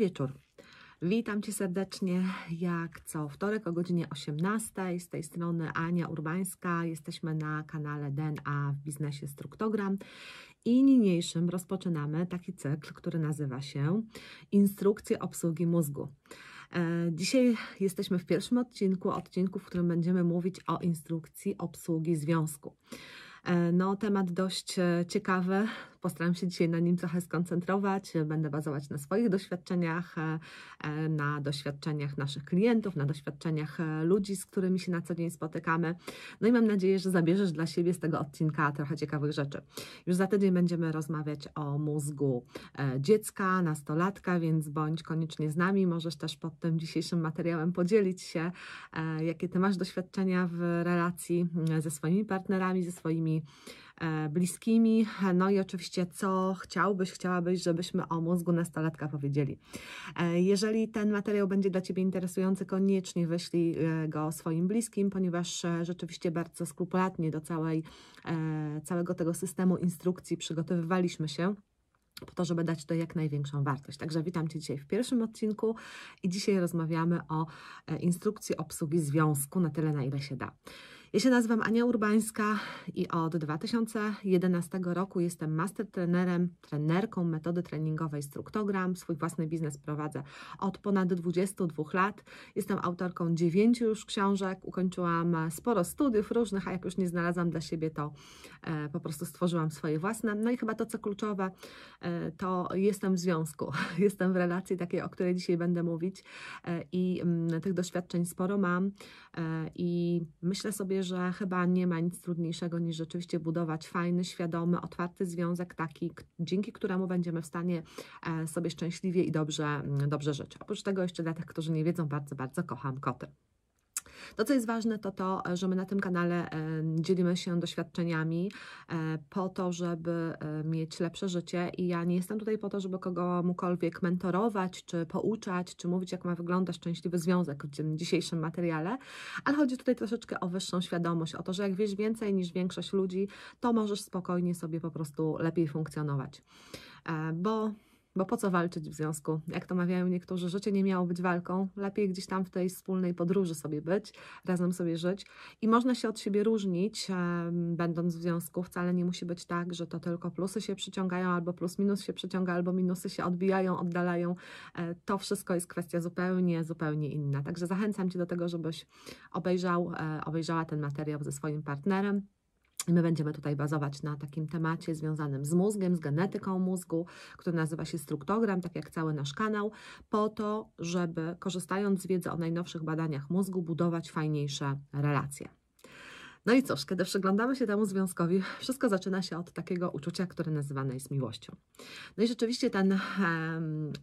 wieczór. Witam Cię serdecznie, jak co wtorek o godzinie 18. Z tej strony Ania Urbańska. Jesteśmy na kanale DNA w biznesie Struktogram i niniejszym rozpoczynamy taki cykl, który nazywa się Instrukcje obsługi mózgu. E, dzisiaj jesteśmy w pierwszym odcinku, odcinku, w którym będziemy mówić o instrukcji obsługi związku. E, no, temat dość e, ciekawy, Postaram się dzisiaj na nim trochę skoncentrować. Będę bazować na swoich doświadczeniach, e, na doświadczeniach naszych klientów, na doświadczeniach e, ludzi, z którymi się na co dzień spotykamy. No i mam nadzieję, że zabierzesz dla siebie z tego odcinka trochę ciekawych rzeczy. Już za tydzień będziemy rozmawiać o mózgu e, dziecka, nastolatka, więc bądź koniecznie z nami. Możesz też pod tym dzisiejszym materiałem podzielić się, jakie Ty masz doświadczenia w relacji mm, ze swoimi partnerami, ze swoimi E, bliskimi, no i oczywiście co chciałbyś, chciałabyś, żebyśmy o mózgu nastolatka powiedzieli. E, jeżeli ten materiał będzie dla Ciebie interesujący, koniecznie wyślij e, go swoim bliskim, ponieważ rzeczywiście bardzo skrupulatnie do całej, całego tego systemu instrukcji przygotowywaliśmy się po to, żeby dać to jak największą wartość. Także witam Cię dzisiaj w pierwszym odcinku i dzisiaj rozmawiamy o instrukcji obsługi związku na tyle, na ile się da. Ja się nazywam Ania Urbańska i od 2011 roku jestem master trenerem, trenerką metody treningowej Struktogram. Swój własny biznes prowadzę od ponad 22 lat. Jestem autorką dziewięciu już książek, ukończyłam sporo studiów różnych, a jak już nie znalazłam dla siebie, to e, po prostu stworzyłam swoje własne. No i chyba to, co kluczowe, e, to jestem w związku, jestem w relacji takiej, o której dzisiaj będę mówić e, i mm, tych doświadczeń sporo mam i myślę sobie, że chyba nie ma nic trudniejszego niż rzeczywiście budować fajny, świadomy, otwarty związek, taki, dzięki któremu będziemy w stanie e, sobie szczęśliwie i dobrze, dobrze żyć. Oprócz tego jeszcze dla tych, którzy nie wiedzą, bardzo, bardzo kocham koty. To, co jest ważne, to to, że my na tym kanale e, dzielimy się doświadczeniami e, po to, żeby e, mieć lepsze życie i ja nie jestem tutaj po to, żeby kogokolwiek mentorować, czy pouczać, czy mówić, jak ma wyglądać szczęśliwy związek w dzisiejszym materiale, ale chodzi tutaj troszeczkę o wyższą świadomość, o to, że jak wiesz więcej niż większość ludzi, to możesz spokojnie sobie po prostu lepiej funkcjonować. Bo bo po co walczyć w związku? Jak to mawiają niektórzy, życie nie miało być walką. Lepiej gdzieś tam w tej wspólnej podróży sobie być, razem sobie żyć. I można się od siebie różnić, będąc w związku. Wcale nie musi być tak, że to tylko plusy się przyciągają, albo plus minus się przyciąga, albo minusy się odbijają, oddalają. E, to wszystko jest kwestia zupełnie, zupełnie inna. Także zachęcam Cię do tego, żebyś obejrzał, e, obejrzała ten materiał ze swoim partnerem. My będziemy tutaj bazować na takim temacie związanym z mózgiem, z genetyką mózgu, który nazywa się struktogram, tak jak cały nasz kanał, po to, żeby korzystając z wiedzy o najnowszych badaniach mózgu, budować fajniejsze relacje. No i cóż, kiedy przyglądamy się temu związkowi, wszystko zaczyna się od takiego uczucia, które nazywane jest miłością. No i rzeczywiście ten um,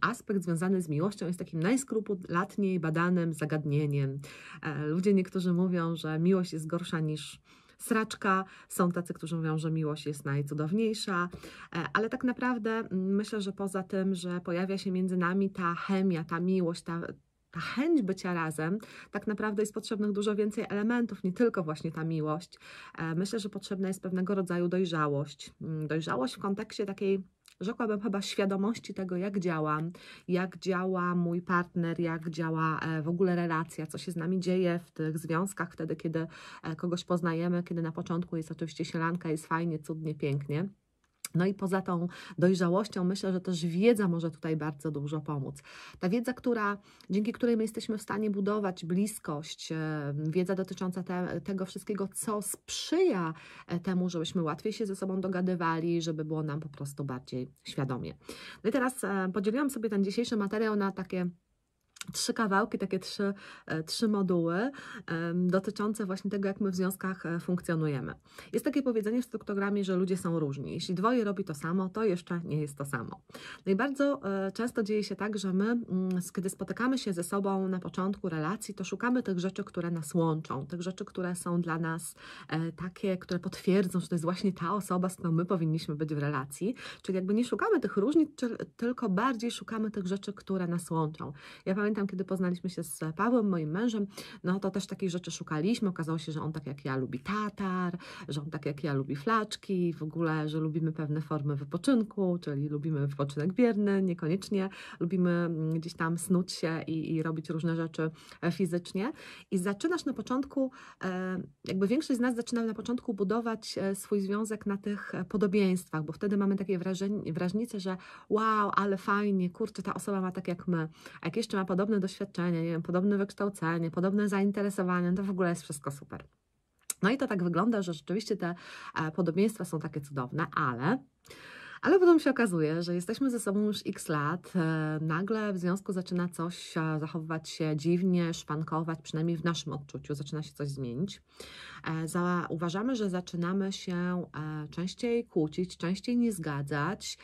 aspekt związany z miłością jest takim najskrupulatniej badanym zagadnieniem. E, ludzie niektórzy mówią, że miłość jest gorsza niż sraczka. Są tacy, którzy mówią, że miłość jest najcudowniejsza, e, ale tak naprawdę mm, myślę, że poza tym, że pojawia się między nami ta chemia, ta miłość, ta, ta chęć bycia razem, tak naprawdę jest potrzebnych dużo więcej elementów, nie tylko właśnie ta miłość. E, myślę, że potrzebna jest pewnego rodzaju dojrzałość. Mm, dojrzałość w kontekście takiej rzekłabym chyba świadomości tego, jak działam, jak działa mój partner, jak działa e, w ogóle relacja, co się z nami dzieje w tych związkach wtedy, kiedy e, kogoś poznajemy, kiedy na początku jest oczywiście sielanka, jest fajnie, cudnie, pięknie. No i poza tą dojrzałością myślę, że też wiedza może tutaj bardzo dużo pomóc. Ta wiedza, która, dzięki której my jesteśmy w stanie budować bliskość, e, wiedza dotycząca te, tego wszystkiego, co sprzyja e, temu, żebyśmy łatwiej się ze sobą dogadywali, żeby było nam po prostu bardziej świadomie. No i teraz e, podzieliłam sobie ten dzisiejszy materiał na takie trzy kawałki, takie trzy, e, trzy moduły dotyczące właśnie tego, jak my w związkach e, funkcjonujemy. Jest takie powiedzenie w struktogramie, że ludzie są różni. Jeśli dwoje robi to samo, to jeszcze nie jest to samo. No i bardzo e, często dzieje się tak, że my, kiedy mm, spotykamy się ze sobą na początku relacji, to szukamy tych rzeczy, które nas łączą, tych rzeczy, które są dla nas takie, które potwierdzą, że to jest właśnie ta osoba, z którą my powinniśmy być w relacji. Czyli jakby nie szukamy tych różnic, tylko bardziej szukamy tych rzeczy, które nas łączą. Ja pamiętam, pamiętam, kiedy poznaliśmy się z Pawłem, moim mężem, no to też takich rzeczy szukaliśmy. Okazało się, że on tak jak ja lubi tatar, że on tak jak ja lubi flaczki, w ogóle, że lubimy pewne formy wypoczynku, czyli lubimy wypoczynek bierny, niekoniecznie lubimy mm, gdzieś tam snuć się i, i robić różne rzeczy e, fizycznie. I zaczynasz na początku, e, jakby większość z nas zaczyna na początku budować e, swój związek na tych podobieństwach, bo wtedy mamy takie wrażenie, wrażnicę, że wow, ale fajnie, kurczę, ta osoba ma tak jak my. A jak jeszcze ma podobne podobne doświadczenie, nie wiem, podobne wykształcenie, podobne zainteresowanie, to w ogóle jest wszystko super. No i to tak wygląda, że rzeczywiście te e, podobieństwa są takie cudowne, ale ale potem się okazuje, że jesteśmy ze sobą już x lat, e, nagle w związku zaczyna coś e, zachowywać się dziwnie, szwankować, przynajmniej w naszym odczuciu, zaczyna się coś zmienić. E, uważamy, że zaczynamy się częściej kłócić, częściej nie zgadzać,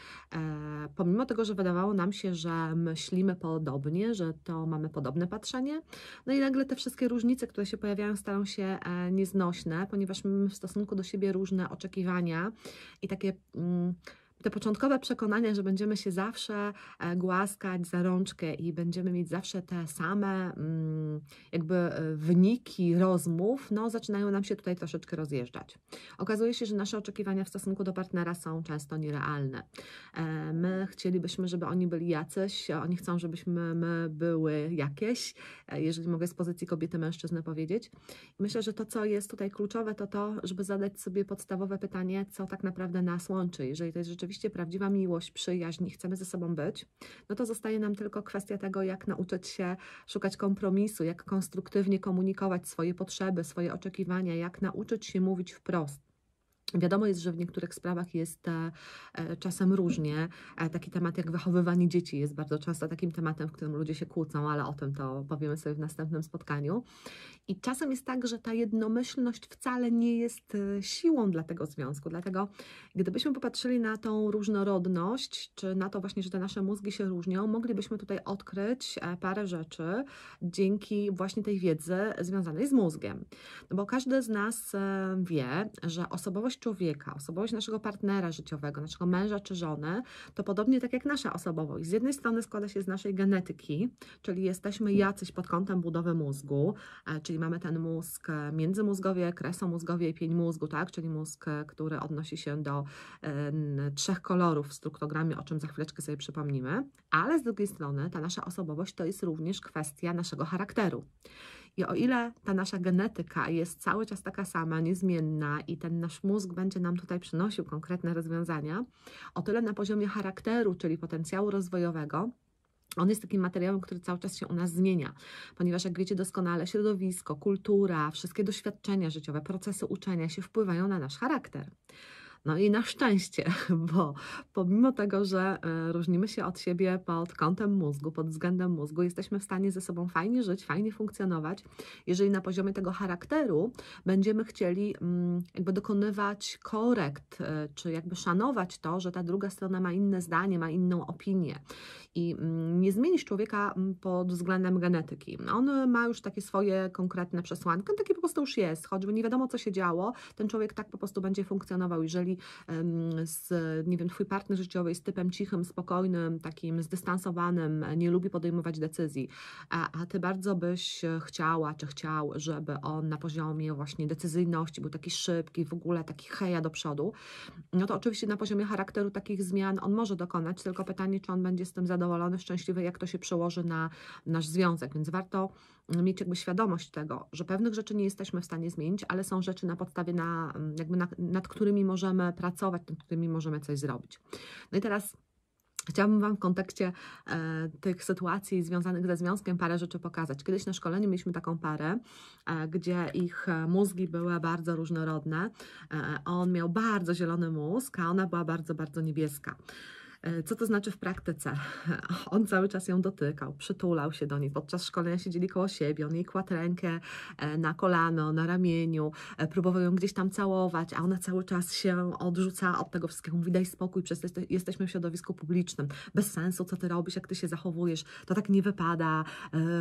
pomimo tego, że wydawało nam się, że myślimy podobnie, że to mamy podobne patrzenie. No i nagle te wszystkie różnice, które się pojawiają, stają się nieznośne, ponieważ mamy w stosunku do siebie różne oczekiwania i takie. Mm, te początkowe przekonania, że będziemy się zawsze e, głaskać za rączkę i będziemy mieć zawsze te same mm, jakby e, wyniki rozmów, no zaczynają nam się tutaj troszeczkę rozjeżdżać. Okazuje się, że nasze oczekiwania w stosunku do partnera są często nierealne. E, my chcielibyśmy, żeby oni byli jacyś, oni chcą, żebyśmy my były jakieś, jeżeli mogę z pozycji kobiety, mężczyzny powiedzieć. myślę, że to, co jest tutaj kluczowe, to to, żeby zadać sobie podstawowe pytanie, co tak naprawdę nas łączy. Jeżeli to jest rzeczywiście rzeczywiście prawdziwa miłość, przyjaźń i chcemy ze sobą być, no to zostaje nam tylko kwestia tego, jak nauczyć się szukać kompromisu, jak konstruktywnie komunikować swoje potrzeby, swoje oczekiwania, jak nauczyć się mówić wprost Wiadomo jest, że w niektórych sprawach jest e, e, czasem różnie. E, taki temat jak wychowywanie dzieci jest bardzo często takim tematem, w którym ludzie się kłócą, ale o tym to powiemy sobie w następnym spotkaniu. I czasem jest tak, że ta jednomyślność wcale nie jest siłą dla tego związku. Dlatego gdybyśmy popatrzyli na tą różnorodność, czy na to właśnie, że te nasze mózgi się różnią, moglibyśmy tutaj odkryć parę rzeczy dzięki właśnie tej wiedzy związanej z mózgiem. No bo każdy z nas wie, że osobowość osobowość człowieka, osobowość naszego partnera życiowego, naszego męża czy żony, to podobnie tak jak nasza osobowość. Z jednej strony składa się z naszej genetyki, czyli jesteśmy jacyś pod kątem budowy mózgu, e, czyli mamy ten mózg e, międzymózgowie, kresomózgowie i pień mózgu, tak? czyli mózg, e, który odnosi się do trzech kolorów w struktogramie, o czym za chwileczkę sobie przypomnimy. Ale z drugiej strony ta nasza osobowość to jest również kwestia naszego charakteru. I o ile ta nasza genetyka jest cały czas taka sama, niezmienna i ten nasz mózg będzie nam tutaj przynosił konkretne rozwiązania, o tyle na poziomie charakteru, czyli potencjału rozwojowego, on jest takim materiałem, który cały czas się u nas zmienia, ponieważ jak wiecie doskonale, środowisko, kultura, wszystkie doświadczenia życiowe, procesy uczenia się wpływają na nasz charakter. No i na szczęście, bo pomimo tego, że e, różnimy się od siebie pod kątem mózgu, pod względem mózgu, jesteśmy w stanie ze sobą fajnie żyć, fajnie funkcjonować, jeżeli na poziomie tego charakteru będziemy chcieli mm, jakby dokonywać korekt, e, czy jakby szanować to, że ta druga strona ma inne zdanie, ma inną opinię. I mm, nie zmienisz człowieka mm, pod względem genetyki. On ma już takie swoje konkretne przesłanki, on taki po prostu już jest, choćby nie wiadomo, co się działo, ten człowiek tak po prostu będzie funkcjonował, jeżeli z, nie wiem, twój partner życiowy jest typem cichym, spokojnym, takim zdystansowanym, nie lubi podejmować decyzji, a, a ty bardzo byś e, chciała, czy chciał, żeby on na poziomie właśnie decyzyjności był taki szybki, w ogóle taki heja do przodu, no to oczywiście na poziomie charakteru takich zmian on może dokonać, tylko pytanie, czy on będzie z tym zadowolony, szczęśliwy, jak to się przełoży na nasz związek, więc warto mieć jakby świadomość tego, że pewnych rzeczy nie jesteśmy w stanie zmienić, ale są rzeczy na podstawie, na, mm, jakby na, nad którymi możemy pracować, nad którymi możemy coś zrobić. No i teraz Chciałabym Wam w kontekście e, tych sytuacji związanych ze związkiem parę rzeczy pokazać. Kiedyś na szkoleniu mieliśmy taką parę, e, gdzie ich e, mózgi były bardzo różnorodne. E, e, on miał bardzo zielony mózg, a ona była bardzo, bardzo niebieska. E, co to znaczy w praktyce? On cały czas ją dotykał, przytulał się do niej. Podczas szkolenia siedzieli koło siebie, on jej kładł rękę e, na kolano, na ramieniu, e, próbował ją gdzieś tam całować, a ona cały czas się odrzucała od tego wszystkiego. Mówi, daj spokój, przecież jesteśmy w środowisku publicznym. Bez sensu, co ty robisz, jak ty się zachowujesz. To tak nie wypada,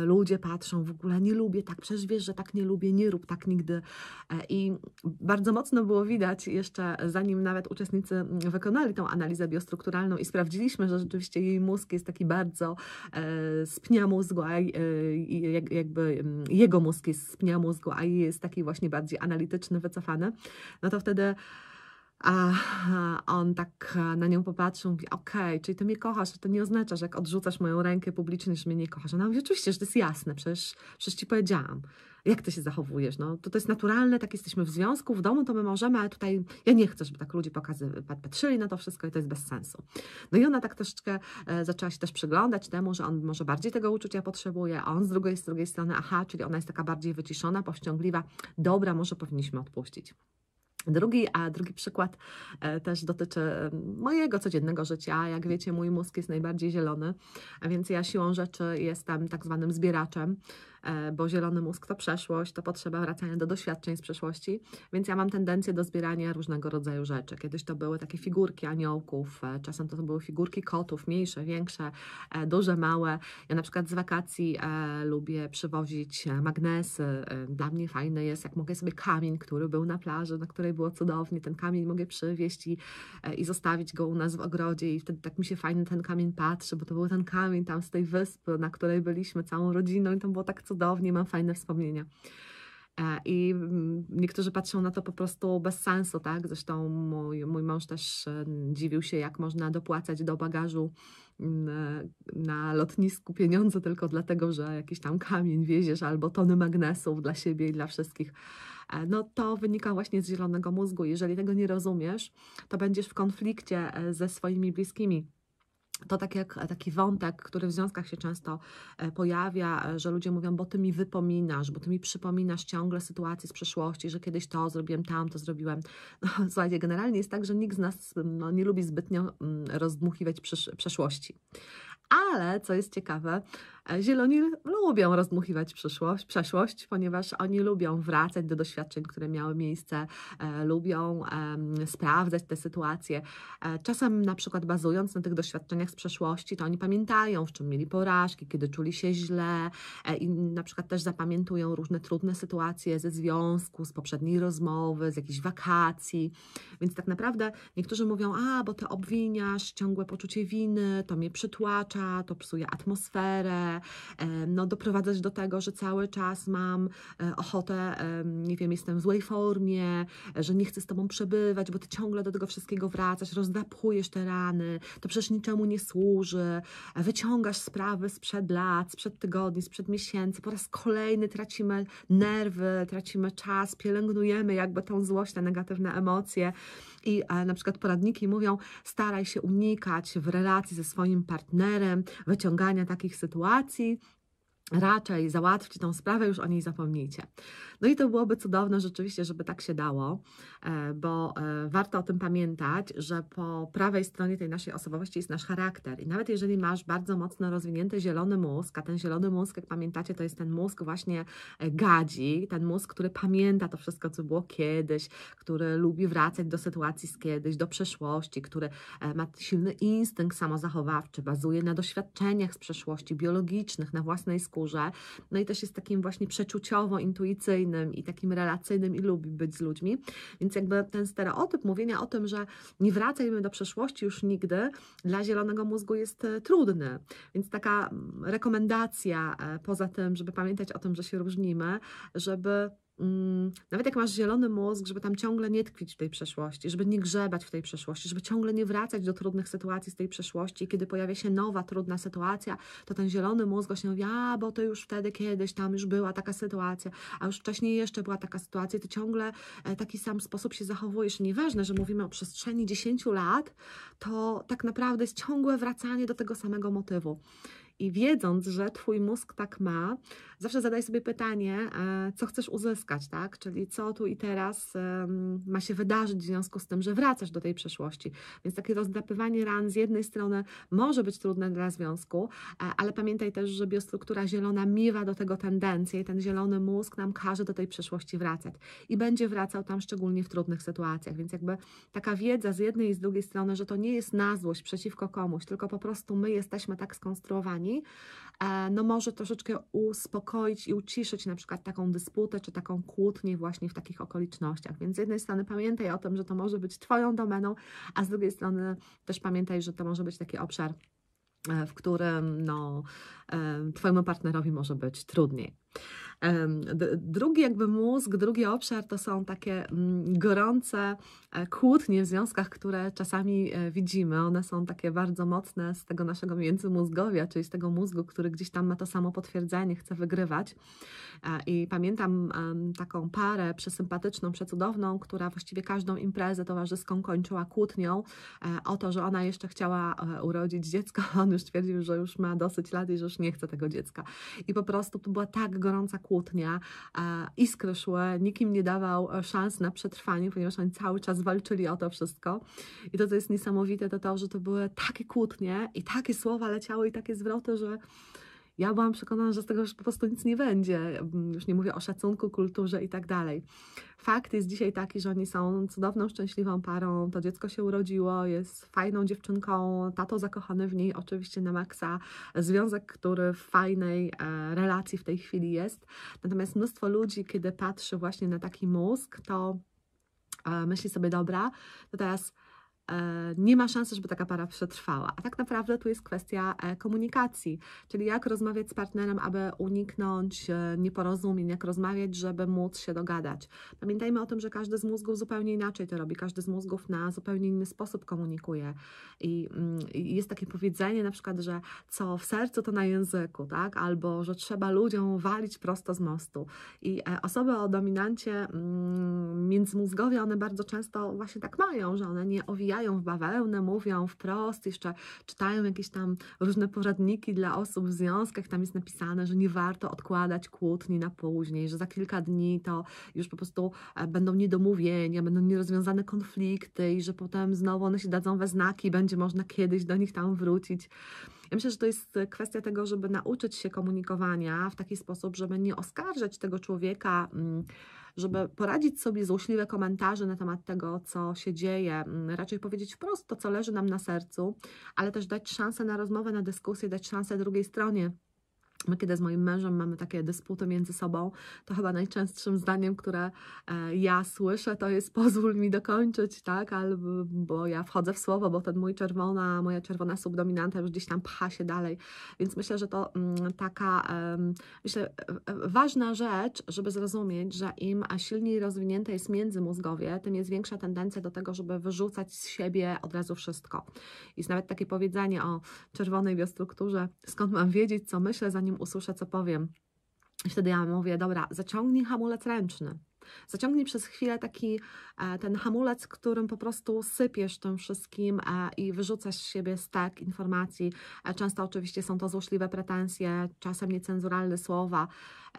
ludzie patrzą, w ogóle nie lubię tak, przecież wiesz, że tak nie lubię, nie rób tak nigdy. I bardzo mocno było widać jeszcze, zanim nawet uczestnicy wykonali tą analizę biostrukturalną i sprawdziliśmy, że rzeczywiście jej mózg jest taki bardzo e, z pnia mózgu, a, e, jakby mm, jego mózg jest z pnia mózgu, a jej jest taki właśnie bardziej analityczny, wycofany, no to wtedy a on tak na nią popatrzył, mówi, okej, okay, czyli ty mnie kochasz, to nie oznacza, że jak odrzucasz moją rękę publicznie, że mnie nie kochasz. Ona mówi, oczywiście, że to jest jasne, przecież, przecież ci powiedziałam jak ty się zachowujesz, no to, to jest naturalne, tak jesteśmy w związku, w domu to my możemy, ale tutaj ja nie chcę, żeby tak ludzie pokazy, patrzyli na to wszystko i to jest bez sensu. No i ona tak troszeczkę e, zaczęła się też przyglądać temu, że on może bardziej tego uczucia potrzebuje, a on z drugiej, z drugiej strony, aha, czyli ona jest taka bardziej wyciszona, powściągliwa, dobra, może powinniśmy odpuścić. Drugi, a drugi przykład e, też dotyczy mojego codziennego życia. Jak wiecie, mój mózg jest najbardziej zielony, a więc ja siłą rzeczy jestem tak zwanym zbieraczem. E, bo zielony mózg to przeszłość, to potrzeba wracania do doświadczeń z przeszłości, więc ja mam tendencję do zbierania różnego rodzaju rzeczy. Kiedyś to były takie figurki aniołków, e, czasem to były figurki kotów, mniejsze, większe, e, duże, małe. Ja na przykład z wakacji lubię przywozić magnesy. Dla mnie fajne jest, jak mogę sobie kamień, który był na plaży, na której było cudownie, ten kamień mogę przywieźć i, i zostawić go u nas w ogrodzie i wtedy tak mi się fajnie ten kamień patrzy, bo to był ten kamień tam z tej wyspy, na której byliśmy całą rodziną i tam było tak cudownie cudownie, mam fajne wspomnienia. E, I mm, niektórzy patrzą na to po prostu bez sensu, tak? Zresztą mój, mój mąż też e, dziwił się, jak można dopłacać do bagażu mm, e, na, lotnisku pieniądze tylko dlatego, że jakiś tam kamień wieziesz albo tony magnesów dla siebie i dla wszystkich. No to wynika właśnie z zielonego mózgu. Jeżeli tego nie rozumiesz, to będziesz w konflikcie ze swoimi bliskimi to tak jak taki wątek, który w związkach się często e, pojawia, że ludzie mówią, bo ty mi wypominasz, bo ty mi przypominasz ciągle sytuacje z przeszłości, że kiedyś to zrobiłem, tam to zrobiłem. No, słuchajcie, generalnie jest tak, że nikt z nas mm, no, nie lubi zbytnio mm, rozdmuchiwać przeszłości. Ale co jest ciekawe, Zieloni lubią rozmuchiwać przeszłość, przeszłość, ponieważ oni lubią wracać do doświadczeń, które miały miejsce, e, lubią sprawdzać te sytuacje. E, czasem na przykład bazując na tych doświadczeniach z przeszłości, to oni pamiętają, w czym mieli porażki, kiedy czuli się źle e, i na przykład też zapamiętują różne trudne sytuacje ze związku, z poprzedniej rozmowy, z jakichś wakacji. Więc tak naprawdę niektórzy mówią, a bo ty obwiniasz ciągłe poczucie winy, to mnie przytłacza, to psuje atmosferę, E, no, doprowadzać do tego, że cały czas mam e, ochotę, e, nie wiem, jestem w złej formie, że nie chcę z Tobą przebywać, bo Ty ciągle do tego wszystkiego wracasz, rozdapujesz te rany, to przecież niczemu nie służy, wyciągasz sprawy sprzed lat, sprzed tygodni, sprzed miesięcy, po raz kolejny tracimy nerwy, tracimy czas, pielęgnujemy jakby tą złość, te negatywne emocje, i na przykład poradniki mówią, staraj się unikać w relacji ze swoim partnerem wyciągania takich sytuacji, raczej załatwcie tą sprawę, już o niej zapomnijcie. No i to byłoby cudowne rzeczywiście, żeby tak się dało, e, bo e, warto o tym pamiętać, że po prawej stronie tej naszej osobowości jest nasz charakter. I nawet jeżeli masz bardzo mocno rozwinięty zielony mózg, a ten zielony mózg, jak pamiętacie, to jest ten mózg właśnie e, gadzi, ten mózg, który pamięta to wszystko, co było kiedyś, który lubi wracać do sytuacji z kiedyś, do przeszłości, który ma silny instynkt samozachowawczy, bazuje na doświadczeniach z przeszłości biologicznych, na własnej skórze. No i też jest takim właśnie przeczuciowo-intuicyjnym, i takim relacyjnym i lubi być z ludźmi. Więc jakby ten stereotyp mówienia o tym, że nie wracajmy do przeszłości już nigdy, dla zielonego mózgu jest e, trudny. Więc taka mm, rekomendacja e, poza tym, żeby pamiętać o tym, że się różnimy, żeby Mm, nawet jak masz zielony mózg, żeby tam ciągle nie tkwić w tej przeszłości, żeby nie grzebać w tej przeszłości, żeby ciągle nie wracać do trudnych sytuacji z tej przeszłości. I kiedy pojawia się nowa, trudna sytuacja, to ten zielony mózg właśnie mówi, a bo to już wtedy kiedyś tam już była taka sytuacja, a już wcześniej jeszcze była taka sytuacja, ty ciągle e, taki sam sposób się zachowujesz. Nieważne, że mówimy o przestrzeni 10 lat, to tak naprawdę jest ciągłe wracanie do tego samego motywu. I wiedząc, że Twój mózg tak ma, zawsze zadaj sobie pytanie, e, co chcesz uzyskać, tak? Czyli co tu i teraz ma się wydarzyć w związku z tym, że wracasz do tej przeszłości. Więc takie rozdapywanie ran z jednej strony może być trudne dla związku, e, ale pamiętaj też, że biostruktura zielona miewa do tego tendencję i ten zielony mózg nam każe do tej przeszłości wracać. I będzie wracał tam szczególnie w trudnych sytuacjach. Więc jakby taka wiedza z jednej i z drugiej strony, że to nie jest na złość przeciwko komuś, tylko po prostu my jesteśmy tak skonstruowani, pani, e, no może troszeczkę uspokoić i uciszyć na przykład taką dysputę czy taką kłótnię właśnie w takich okolicznościach. Więc z jednej strony pamiętaj o tym, że to może być Twoją domeną, a z drugiej strony też pamiętaj, że to może być taki obszar, e, w którym no, e, Twojemu partnerowi może być trudniej. Drugi jakby mózg, drugi obszar to są takie mm, gorące e, kłótnie w związkach, które czasami e, widzimy. One są takie bardzo mocne z tego naszego międzymózgowia, czyli z tego mózgu, który gdzieś tam ma to samo potwierdzenie, chce wygrywać. E, I pamiętam taką parę przesympatyczną, przecudowną, która właściwie każdą imprezę towarzyską kończyła kłótnią o to, że ona jeszcze chciała urodzić dziecko, a on już twierdził, że już ma dosyć lat i że już nie chce tego dziecka. I po prostu to była tak gorąca kłótnia, kłótnie, Iskry szły, nikim nie dawał e, szans na przetrwanie, ponieważ oni cały czas walczyli o to wszystko. I to, co jest niesamowite, to to, że to były takie kłótnie i takie słowa leciały i takie zwroty, że ja byłam przekonana, że z tego już po prostu nic nie będzie. Mm, już nie mówię o szacunku, kulturze i tak dalej. Fakt jest dzisiaj taki, że oni są cudowną, szczęśliwą parą. To dziecko się urodziło, jest fajną dziewczynką, tato zakochany w niej, oczywiście na maksa. Związek, który w fajnej e, relacji w tej chwili jest. Natomiast mnóstwo ludzi, kiedy patrzy właśnie na taki mózg, to e, myśli sobie, dobra, to teraz E, nie ma szansy, żeby taka para przetrwała. A tak naprawdę tu jest kwestia e, komunikacji, czyli jak rozmawiać z partnerem, aby uniknąć e, nieporozumień, jak rozmawiać, żeby móc się dogadać. Pamiętajmy o tym, że każdy z mózgów zupełnie inaczej to robi, każdy z mózgów na zupełnie inny sposób komunikuje. I, mm, jest takie powiedzenie na przykład, że co w sercu, to na języku, tak? albo że trzeba ludziom walić prosto z mostu. I osoby o dominancie mm, międzymózgowie, one bardzo często właśnie tak mają, że one nie owijają owijają w bawełnę, mówią wprost, jeszcze czytają jakieś tam różne poradniki dla osób w związkach, tam jest napisane, że nie warto odkładać kłótni na później, że za kilka dni to już po prostu e, będą niedomówienia, będą nierozwiązane konflikty i że potem znowu one się dadzą we znaki, będzie można kiedyś do nich tam wrócić. Ja myślę, że to jest kwestia tego, żeby nauczyć się komunikowania w taki sposób, żeby nie oskarżać tego człowieka mm, żeby poradzić sobie złośliwe komentarze na temat tego, co się dzieje, mm, raczej powiedzieć wprost to, co leży nam na sercu, ale też dać szansę na rozmowę, na dyskusję, dać szansę drugiej stronie My, kiedy z moim mężem mamy takie dysputy między sobą, to chyba najczęstszym zdaniem, które e, ja słyszę, to jest pozwól mi dokończyć, tak? Albo ja wchodzę w słowo, bo ten mój czerwona, moja czerwona subdominanta już gdzieś tam pcha się dalej. Więc myślę, że to mm, taka, myślę, e, e, ważna rzecz, żeby zrozumieć, że im silniej rozwinięte jest międzymózgowie, tym jest większa tendencja do tego, żeby wyrzucać z siebie od razu wszystko. Jest nawet takie powiedzenie o czerwonej biostrukturze, skąd mam wiedzieć, co myślę, zanim usłyszę, co powiem. I wtedy ja mówię, dobra, zaciągnij hamulec ręczny. Zaciągnij przez chwilę taki e, ten hamulec, którym po prostu sypiesz tym wszystkim e, i wyrzucasz z siebie stek informacji. E, często oczywiście są to złośliwe pretensje, czasem niecenzuralne słowa.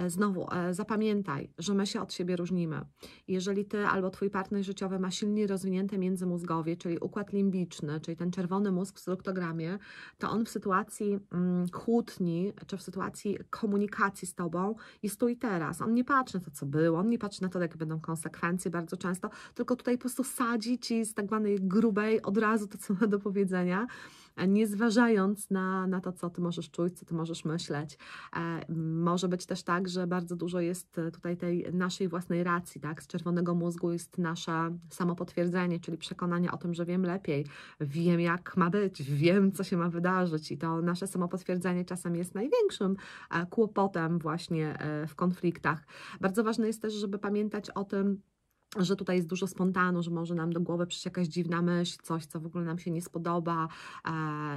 Znowu, zapamiętaj, że my się od siebie różnimy. Jeżeli ty albo twój partner życiowy ma silnie rozwinięte międzymózgowie, czyli układ limbiczny, czyli ten czerwony mózg w struktogramie, to on w sytuacji mm, kłótni, czy w sytuacji komunikacji z tobą jest tu i teraz. On nie patrzy na to, co było, on nie patrzy na to, to, jakie będą konsekwencje bardzo często, tylko tutaj po prostu sadzi ci z tak zwanej grubej od razu to, co ma do powiedzenia nie zważając na, na to, co ty możesz czuć, co ty możesz myśleć. E, może być też tak, że bardzo dużo jest tutaj tej naszej własnej racji, tak? Z czerwonego mózgu jest nasze samopotwierdzenie, czyli przekonanie o tym, że wiem lepiej, wiem jak ma być, wiem co się ma wydarzyć i to nasze samopotwierdzenie czasem jest największym e, kłopotem właśnie e, w konfliktach. Bardzo ważne jest też, żeby pamiętać o tym, że tutaj jest dużo spontanu, że może nam do głowy przyjść jakaś dziwna myśl, coś, co w ogóle nam się nie spodoba, e,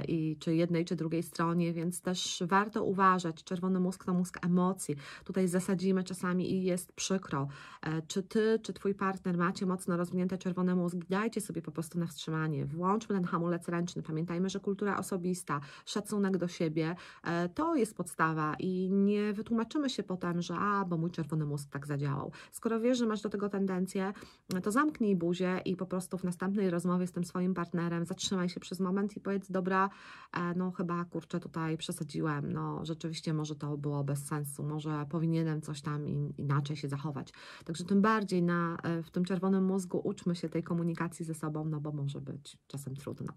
i czy jednej, czy drugiej stronie, więc też warto uważać. Czerwony mózg to mózg emocji. Tutaj zasadzimy czasami i jest przykro. E, czy ty, czy twój partner macie mocno rozwinięte czerwone mózgi? Dajcie sobie po prostu na wstrzymanie. Włączmy ten hamulec ręczny. Pamiętajmy, że kultura osobista, szacunek do siebie e, to jest podstawa i nie wytłumaczymy się potem, że a, bo mój czerwony mózg tak zadziałał. Skoro wiesz, że masz do tego tendencję, E, to zamknij buzię i po prostu w następnej rozmowie z tym swoim partnerem zatrzymaj się przez moment i powiedz, dobra, e, no chyba kurczę tutaj przesadziłem, no rzeczywiście może to było bez sensu, może powinienem coś tam inaczej się zachować. Także tym bardziej na, e, w tym czerwonym mózgu uczmy się tej komunikacji ze sobą, no bo może być czasem trudno.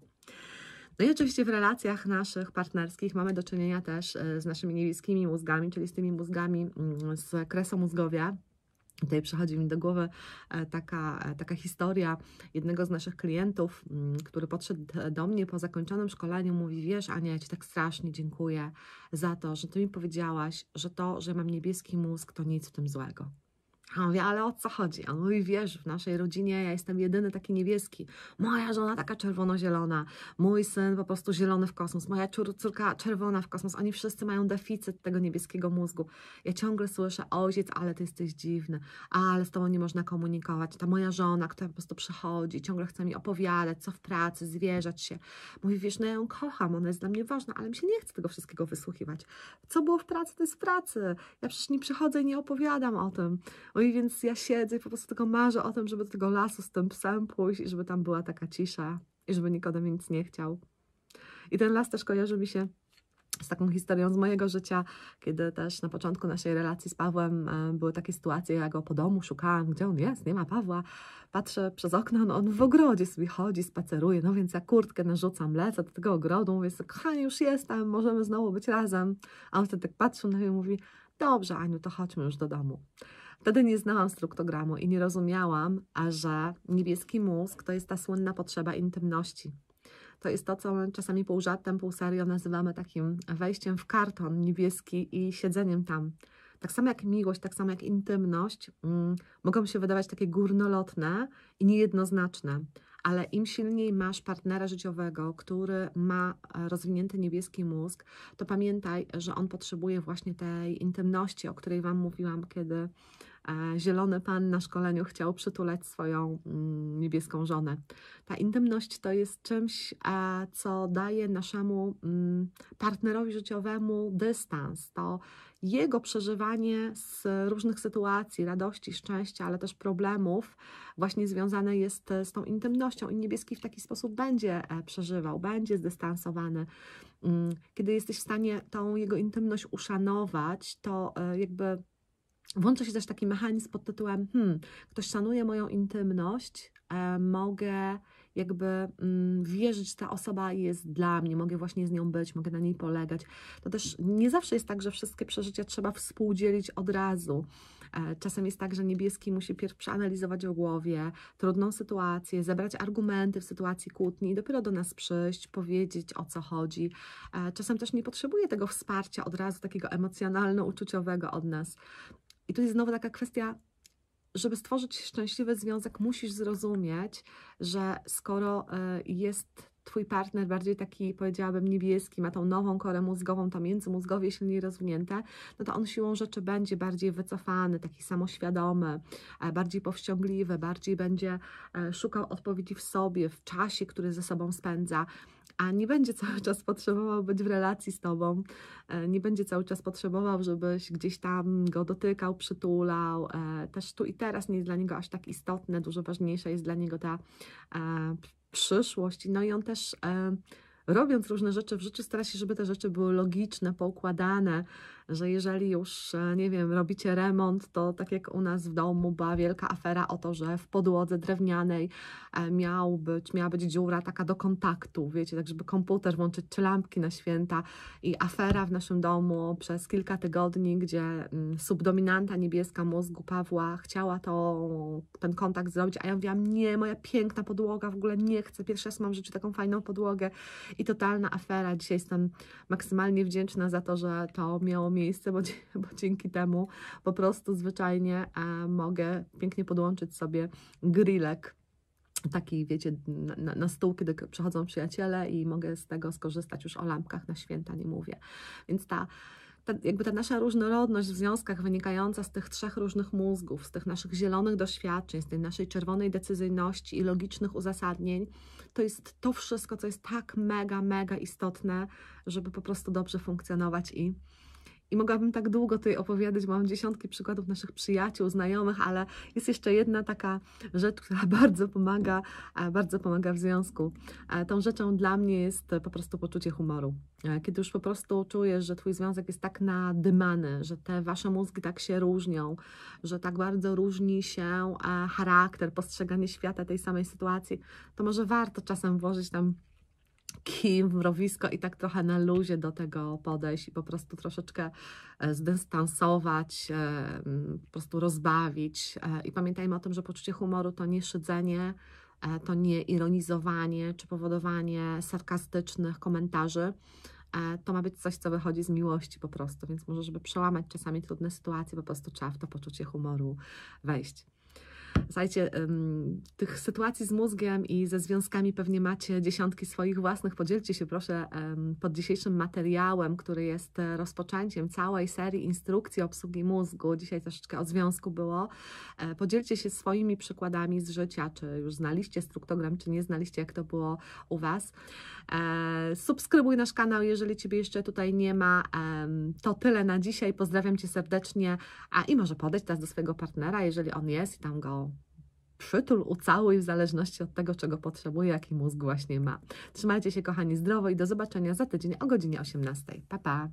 No i oczywiście w relacjach naszych partnerskich mamy do czynienia też z naszymi niebieskimi mózgami, czyli z tymi mózgami mm, z kresu mózgowia, Tutaj przychodzi mi do głowy e, taka, e, taka historia jednego z naszych klientów, mm, który podszedł do mnie po zakończonym szkoleniu. Mówi: Wiesz, Ania, ja Ci tak strasznie dziękuję za to, że Ty mi powiedziałaś, że to, że mam niebieski mózg, to nic w tym złego. A on mówi, ale o co chodzi? On mówi, wiesz, w naszej rodzinie ja jestem jedyny taki niebieski. Moja żona taka czerwono-zielona, mój syn po prostu zielony w kosmos, moja córka czerwona w kosmos. Oni wszyscy mają deficyt tego niebieskiego mózgu. Ja ciągle słyszę, ojciec, ale ty jesteś dziwny, ale z tobą nie można komunikować. Ta moja żona, która po prostu przychodzi, ciągle chce mi opowiadać, co w pracy, zwierzać się. Mówi, wiesz, no ja ją kocham, ona jest dla mnie ważna, ale mi się nie chce tego wszystkiego wysłuchiwać. Co było w pracy, to jest w pracy. Ja przecież nie przychodzę i nie opowiadam o tym. Mówi, i więc ja siedzę i po prostu tylko marzę o tym, żeby do tego lasu z tym psem pójść i żeby tam była taka cisza i żeby nikt ode mnie nic nie chciał. I ten las też kojarzy mi się z taką historią z mojego życia, kiedy też na początku naszej relacji z Pawłem e, były takie sytuacje, ja go po domu szukałam, gdzie on jest, nie ma Pawła, patrzę przez okno, no on w ogrodzie sobie chodzi, spaceruje, no więc ja kurtkę narzucam, lecę do tego ogrodu, mówię sobie, kochanie, już jestem, możemy znowu być razem, a on wtedy tak patrzył na mnie i mówi, dobrze Aniu, to chodźmy już do domu. Wtedy nie znałam struktogramu i nie rozumiałam, a że niebieski mózg to jest ta słynna potrzeba intymności. To jest to, co czasami pół żartem, pół serio nazywamy takim wejściem w karton niebieski i siedzeniem tam. Tak samo jak miłość, tak samo jak intymność, mm, mogą się wydawać takie górnolotne i niejednoznaczne, ale im silniej masz partnera życiowego, który ma e, rozwinięty niebieski mózg, to pamiętaj, że on potrzebuje właśnie tej intymności, o której Wam mówiłam, kiedy Zielony pan na szkoleniu chciał przytulać swoją mm, niebieską żonę. Ta intymność to jest czymś, co daje naszemu mm, partnerowi życiowemu dystans. To jego przeżywanie z różnych sytuacji, radości, szczęścia, ale też problemów, właśnie związane jest e, z tą intymnością i niebieski w taki sposób będzie e, przeżywał, będzie zdystansowany. Mm, kiedy jesteś w stanie tą jego intymność uszanować, to e, jakby Włącza się też taki mechanizm pod tytułem: hmm, ktoś szanuje moją intymność, e, mogę jakby mm, wierzyć, że ta osoba jest dla mnie, mogę właśnie z nią być, mogę na niej polegać. To też nie zawsze jest tak, że wszystkie przeżycia trzeba współdzielić od razu. E, czasem jest tak, że niebieski musi pierw przeanalizować w głowie trudną sytuację, zebrać argumenty w sytuacji kłótni i dopiero do nas przyjść, powiedzieć o co chodzi. E, czasem też nie potrzebuje tego wsparcia od razu, takiego emocjonalno-uczuciowego od nas. I tu jest znowu taka kwestia, żeby stworzyć szczęśliwy związek, musisz zrozumieć, że skoro e, jest Twój partner bardziej taki, powiedziałabym, niebieski, ma tą nową korę mózgową, to międzymózgowie silniej rozwinięte, no to on siłą rzeczy będzie bardziej wycofany, taki samoświadomy, e, bardziej powściągliwy, bardziej będzie e, szukał odpowiedzi w sobie, w czasie, który ze sobą spędza a nie będzie cały czas potrzebował być w relacji z tobą, e, nie będzie cały czas potrzebował, żebyś gdzieś tam go dotykał, przytulał. E, też tu i teraz nie jest dla niego aż tak istotne, dużo ważniejsza jest dla niego ta e, przyszłość. No i on też robiąc różne rzeczy w życiu, stara się, żeby te rzeczy były logiczne, poukładane, że jeżeli już, e, nie wiem, robicie remont, to tak jak u nas w domu była wielka afera o to, że w podłodze drewnianej e, miał być, miała być dziura taka do kontaktu, wiecie, tak żeby komputer włączyć czy lampki na święta i afera w naszym domu przez kilka tygodni, gdzie mm, subdominanta niebieska mózgu Pawła chciała to, ten kontakt zrobić, a ja mówiłam, nie, moja piękna podłoga, w ogóle nie chcę, pierwszy raz mam rzeczy taką fajną podłogę i totalna afera. Dzisiaj jestem maksymalnie wdzięczna za to, że to miało miejsce, bo, bo dzięki temu po prostu zwyczajnie e, mogę pięknie podłączyć sobie grillek taki, wiecie, na, na, stół, kiedy przychodzą przyjaciele i mogę z tego skorzystać już o lampkach na święta, nie mówię. Więc ta, ta, jakby ta nasza różnorodność w związkach wynikająca z tych trzech różnych mózgów, z tych naszych zielonych doświadczeń, z tej naszej czerwonej decyzyjności i logicznych uzasadnień, to jest to wszystko, co jest tak mega, mega istotne, żeby po prostu dobrze funkcjonować i i mogłabym tak długo tutaj opowiadać, mam dziesiątki przykładów naszych przyjaciół, znajomych, ale jest jeszcze jedna taka rzecz, która bardzo pomaga, e, bardzo pomaga w związku. E, tą rzeczą dla mnie jest po prostu poczucie humoru. E, kiedy już po prostu czujesz, że twój związek jest tak nadymany, że te wasze mózgi tak się różnią, że tak bardzo różni się charakter, postrzeganie świata tej samej sytuacji, to może warto czasem włożyć tam Kim mrowisko i tak trochę na luzie do tego podejść i po prostu troszeczkę e, zdystansować, mm, po prostu rozbawić. E, I pamiętajmy o tym, że poczucie humoru to nie szydzenie, e, to nie ironizowanie czy powodowanie sarkastycznych komentarzy. To ma być coś, co wychodzi z miłości po prostu, więc może, żeby przełamać czasami trudne sytuacje, po prostu trzeba w to poczucie humoru wejść. Słuchajcie, tych sytuacji z mózgiem i ze związkami pewnie macie dziesiątki swoich własnych. Podzielcie się proszę pod dzisiejszym materiałem, który jest e, rozpoczęciem całej serii instrukcji obsługi mózgu. Dzisiaj troszeczkę o związku było. E, podzielcie się swoimi przykładami z życia, czy już znaliście struktogram, czy nie znaliście, jak to było u Was. E, subskrybuj nasz kanał, jeżeli Ciebie jeszcze tutaj nie ma. To tyle na dzisiaj. Pozdrawiam Cię serdecznie. A i może podejść teraz do swojego partnera, jeżeli on jest i tam go przytul, ucałuj w zależności od tego, czego potrzebuje, jaki mózg właśnie ma. Trzymajcie się kochani zdrowo i do zobaczenia za tydzień o godzinie 18. Pa, pa!